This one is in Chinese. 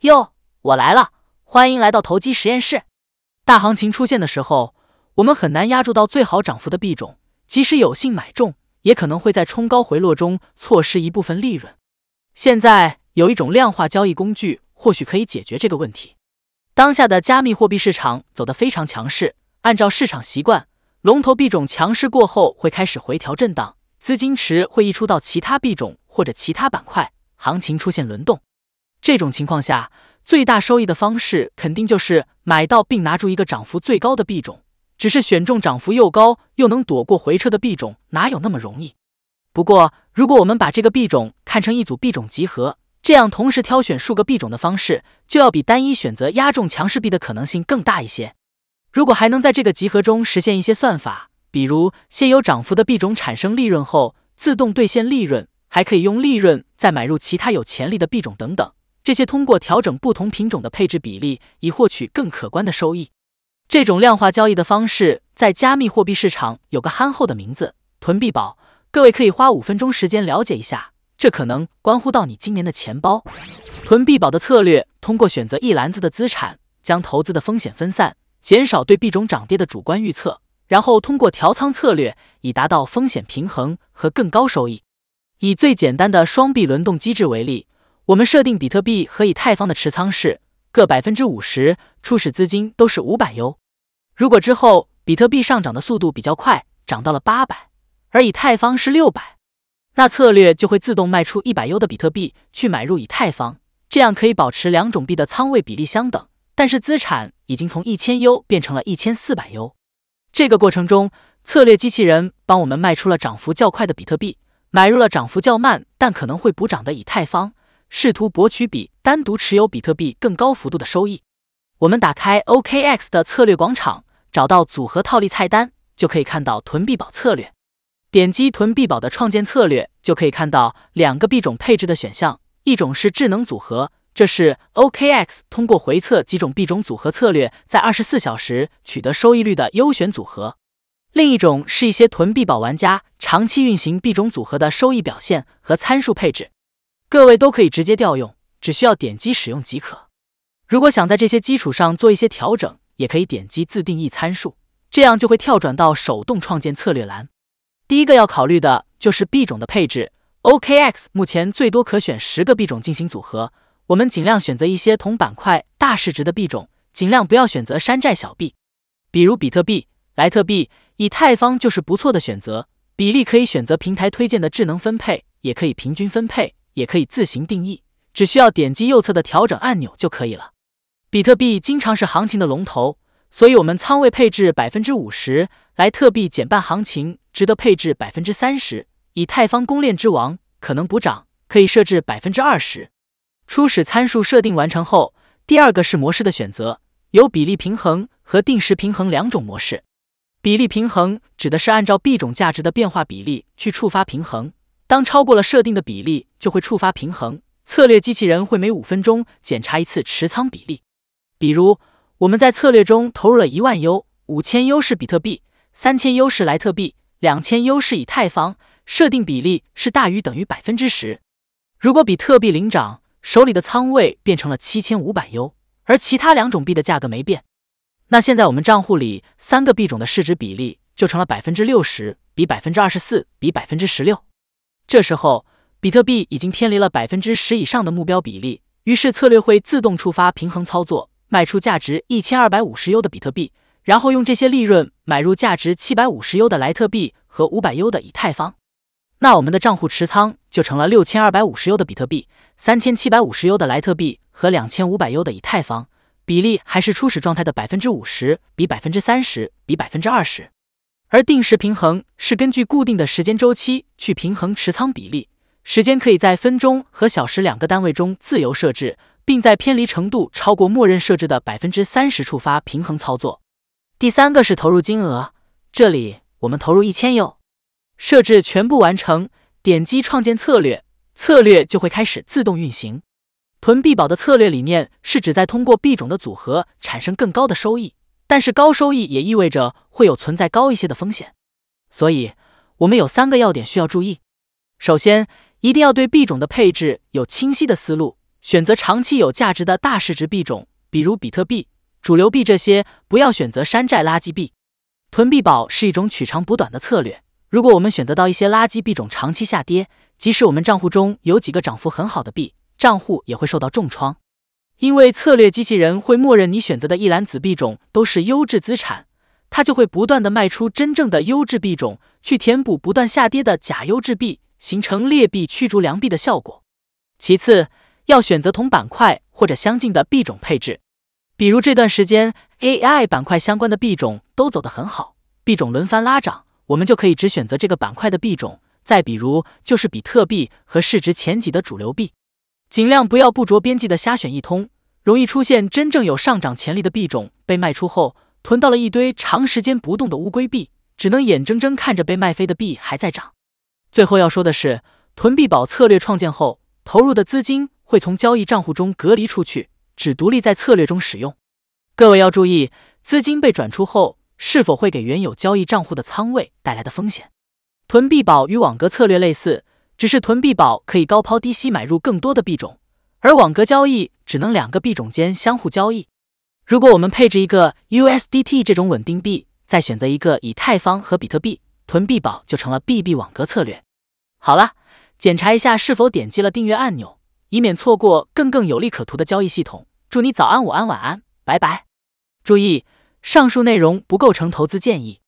哟，我来了！欢迎来到投机实验室。大行情出现的时候，我们很难压住到最好涨幅的币种，即使有幸买中，也可能会在冲高回落中错失一部分利润。现在有一种量化交易工具，或许可以解决这个问题。当下的加密货币市场走得非常强势，按照市场习惯，龙头币种强势过后会开始回调震荡，资金池会溢出到其他币种或者其他板块，行情出现轮动。这种情况下，最大收益的方式肯定就是买到并拿出一个涨幅最高的币种。只是选中涨幅又高又能躲过回撤的币种，哪有那么容易？不过，如果我们把这个币种看成一组币种集合，这样同时挑选数个币种的方式，就要比单一选择压中强势币的可能性更大一些。如果还能在这个集合中实现一些算法，比如先有涨幅的币种产生利润后自动兑现利润，还可以用利润再买入其他有潜力的币种等等。这些通过调整不同品种的配置比例，以获取更可观的收益。这种量化交易的方式在加密货币市场有个憨厚的名字——屯币宝。各位可以花五分钟时间了解一下，这可能关乎到你今年的钱包。屯币宝的策略通过选择一篮子的资产，将投资的风险分散，减少对币种涨跌的主观预测，然后通过调仓策略，以达到风险平衡和更高收益。以最简单的双币轮动机制为例。我们设定比特币和以太坊的持仓是各百分之五十，初始资金都是五百 U。如果之后比特币上涨的速度比较快，涨到了八百，而以太坊是六百，那策略就会自动卖出一百 U 的比特币去买入以太坊，这样可以保持两种币的仓位比例相等。但是资产已经从一千 U 变成了一千四百 U。这个过程中，策略机器人帮我们卖出了涨幅较快的比特币，买入了涨幅较慢但可能会补涨的以太坊。试图博取比单独持有比特币更高幅度的收益。我们打开 OKX 的策略广场，找到组合套利菜单，就可以看到囤币宝策略。点击囤币宝的创建策略，就可以看到两个币种配置的选项，一种是智能组合，这是 OKX 通过回测几种币种组合策略，在二十四小时取得收益率的优选组合；另一种是一些囤币宝玩家长期运行币种组合的收益表现和参数配置。各位都可以直接调用，只需要点击使用即可。如果想在这些基础上做一些调整，也可以点击自定义参数，这样就会跳转到手动创建策略栏。第一个要考虑的就是币种的配置。OKX 目前最多可选十个币种进行组合，我们尽量选择一些同板块大市值的币种，尽量不要选择山寨小币，比如比特币、莱特币、以太坊就是不错的选择。比例可以选择平台推荐的智能分配，也可以平均分配。也可以自行定义，只需要点击右侧的调整按钮就可以了。比特币经常是行情的龙头，所以我们仓位配置百分之五十。莱特币减半行情值得配置百分之三十。以太坊公链之王可能补涨，可以设置百分之二十。初始参数设定完成后，第二个是模式的选择，有比例平衡和定时平衡两种模式。比例平衡指的是按照币种价值的变化比例去触发平衡。当超过了设定的比例，就会触发平衡策略。机器人会每五分钟检查一次持仓比例。比如，我们在策略中投入了一万 U，五千 U 是比特币，三千 U 是莱特币，两千 U 是以太坊。设定比例是大于等于百分之十。如果比特币领涨，手里的仓位变成了七千五百 U，而其他两种币的价格没变，那现在我们账户里三个币种的市值比例就成了百分之六十比百分之二十四比百分之十六。这时候，比特币已经偏离了百分之十以上的目标比例，于是策略会自动触发平衡操作，卖出价值一千二百五十优的比特币，然后用这些利润买入价值七百五十优的莱特币和五百优的以太坊。那我们的账户持仓就成了六千二百五十优的比特币、三千七百五十优的莱特币和两千五百优的以太坊，比例还是初始状态的百分之五十比百分之三十比百分之二十。而定时平衡是根据固定的时间周期去平衡持仓比例，时间可以在分钟和小时两个单位中自由设置，并在偏离程度超过默认设置的百分之三十触发平衡操作。第三个是投入金额，这里我们投入一千哟。设置全部完成，点击创建策略，策略就会开始自动运行。囤币宝的策略理念是指在通过币种的组合产生更高的收益。但是高收益也意味着会有存在高一些的风险，所以我们有三个要点需要注意。首先，一定要对币种的配置有清晰的思路，选择长期有价值的大市值币种，比如比特币、主流币这些，不要选择山寨垃圾币。囤币宝是一种取长补短的策略，如果我们选择到一些垃圾币种长期下跌，即使我们账户中有几个涨幅很好的币，账户也会受到重创。因为策略机器人会默认你选择的一篮子币种都是优质资产，它就会不断的卖出真正的优质币种，去填补不断下跌的假优质币，形成劣币驱逐良币的效果。其次，要选择同板块或者相近的币种配置，比如这段时间 AI 板块相关的币种都走得很好，币种轮番拉涨，我们就可以只选择这个板块的币种。再比如，就是比特币和市值前几的主流币。尽量不要不着边际的瞎选一通，容易出现真正有上涨潜力的币种被卖出后，囤到了一堆长时间不动的乌龟币，只能眼睁睁看着被卖飞的币还在涨。最后要说的是，囤币宝策略创建后，投入的资金会从交易账户中隔离出去，只独立在策略中使用。各位要注意，资金被转出后，是否会给原有交易账户的仓位带来的风险？囤币宝与网格策略类似。只是囤币宝可以高抛低吸买入更多的币种，而网格交易只能两个币种间相互交易。如果我们配置一个 USDT 这种稳定币，再选择一个以太坊和比特币，囤币宝就成了币币网格策略。好了，检查一下是否点击了订阅按钮，以免错过更更有利可图的交易系统。祝你早安、午安、晚安，拜拜。注意，上述内容不构成投资建议。